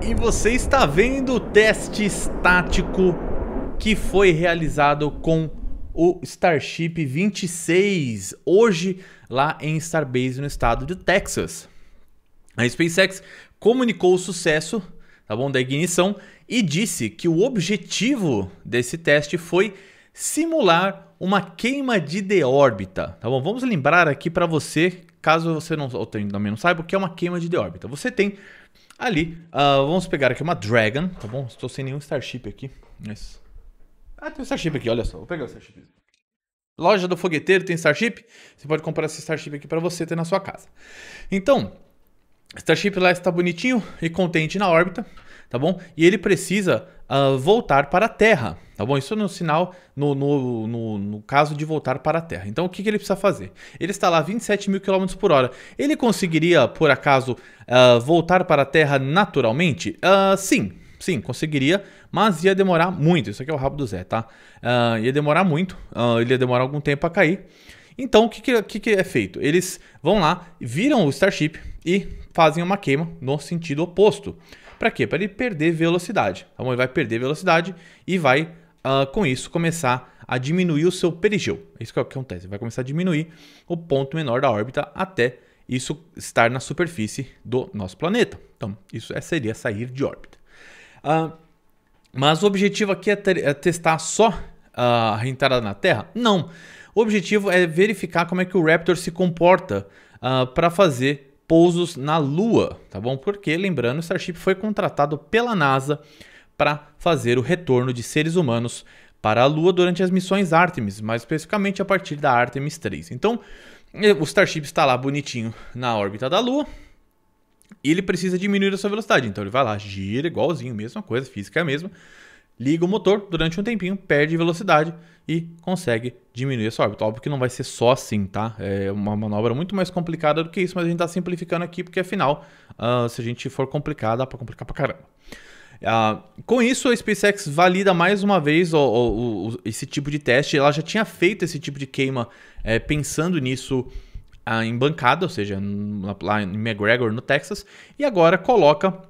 E você está vendo o teste estático que foi realizado com o Starship 26 hoje lá em Starbase no estado de Texas. A SpaceX comunicou o sucesso, tá bom, da ignição e disse que o objetivo desse teste foi simular uma queima de deórbita, tá bom? Vamos lembrar aqui para você caso você não, ou também não saiba, o que é uma queima de órbita. Então, você tem ali, uh, vamos pegar aqui uma Dragon, tá bom? Estou sem nenhum Starship aqui. Mas... Ah, tem um Starship aqui, olha só. Vou pegar o Starship. Loja do fogueteiro tem Starship. Você pode comprar esse Starship aqui para você ter na sua casa. Então, Starship lá está bonitinho e contente na órbita tá bom? E ele precisa uh, voltar para a Terra, tá bom? Isso no é sinal, no, no, no, no, caso de voltar para a Terra. Então, o que, que ele precisa fazer? Ele está lá a 27 mil quilômetros por hora. Ele conseguiria, por acaso, uh, voltar para a Terra naturalmente? Uh, sim, Sim, conseguiria, mas ia demorar muito. Isso aqui é o rabo do Zé, tá? Uh, ia demorar muito, uh, ele ia demorar algum tempo a cair. Então, o que que, que, que, é feito? Eles vão lá, viram o Starship e fazem uma queima no sentido oposto. Para quê? Para ele perder velocidade. A mãe Ele vai perder velocidade e vai, uh, com isso, começar a diminuir o seu perigeu. É isso que, é o que acontece. Ele vai começar a diminuir o ponto menor da órbita até isso estar na superfície do nosso planeta. Então, isso é, seria sair de órbita. Uh, mas o objetivo aqui é, ter, é testar só uh, a entrada na Terra? Não. O objetivo é verificar como é que o Raptor se comporta uh, para fazer pousos na Lua, tá bom? Porque, lembrando, o Starship foi contratado pela NASA para fazer o retorno de seres humanos para a Lua durante as missões Artemis, mais especificamente a partir da Artemis 3. Então, eh, o Starship está lá bonitinho na órbita da Lua e ele precisa diminuir a sua velocidade. Então, ele vai lá, gira igualzinho, mesma coisa, física é a mesma liga o motor durante um tempinho, perde velocidade e consegue diminuir essa órbita. Óbvio que não vai ser só assim, tá? É uma manobra muito mais complicada do que isso, mas a gente está simplificando aqui porque afinal, uh, se a gente for complicado, dá para complicar para caramba. Uh, com isso, a SpaceX valida mais uma vez o, o, o, esse tipo de teste. Ela já tinha feito esse tipo de queima é, pensando nisso uh, em bancada, ou seja, lá em McGregor, no Texas, e agora coloca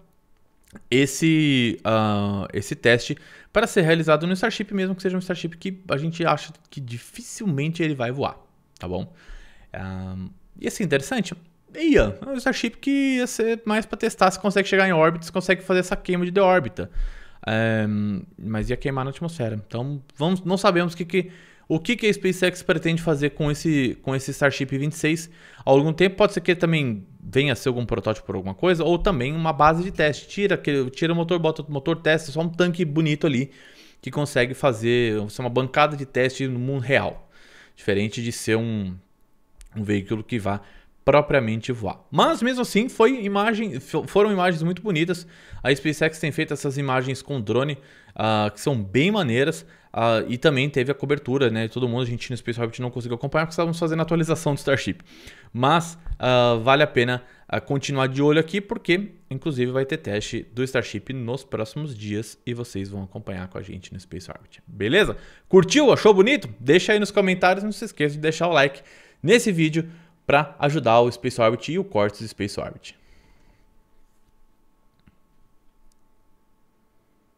esse, uh, esse teste para ser realizado no Starship, mesmo que seja um Starship que a gente acha que dificilmente ele vai voar, tá bom? Um, ah, e assim, interessante. Ia, é um Starship que ia ser mais para testar se consegue chegar em órbita, se consegue fazer essa queima de órbita. Um, eh, mas ia queimar na atmosfera. Então, vamos, não sabemos que, que, o que, que a SpaceX pretende fazer com esse, com esse Starship 26 ao longo tempo. Pode ser que ele também venha a ser algum protótipo por alguma coisa, ou também uma base de teste. Tira, tira o motor, bota o motor, testa, é só um tanque bonito ali que consegue fazer uma bancada de teste no mundo real. Diferente de ser um, um veículo que vá propriamente voar. Mas mesmo assim, foi imagem, foram imagens muito bonitas. A SpaceX tem feito essas imagens com drone uh, que são bem maneiras. Uh, e também teve a cobertura, né? Todo mundo, a gente no Space Orbit não conseguiu acompanhar porque estávamos fazendo a atualização do Starship. Mas uh, vale a pena uh, continuar de olho aqui porque, inclusive, vai ter teste do Starship nos próximos dias e vocês vão acompanhar com a gente no Space Orbit. Beleza? Curtiu? Achou bonito? Deixa aí nos comentários. Não se esqueça de deixar o like nesse vídeo para ajudar o Space Orbit e o Cortex Space Orbit.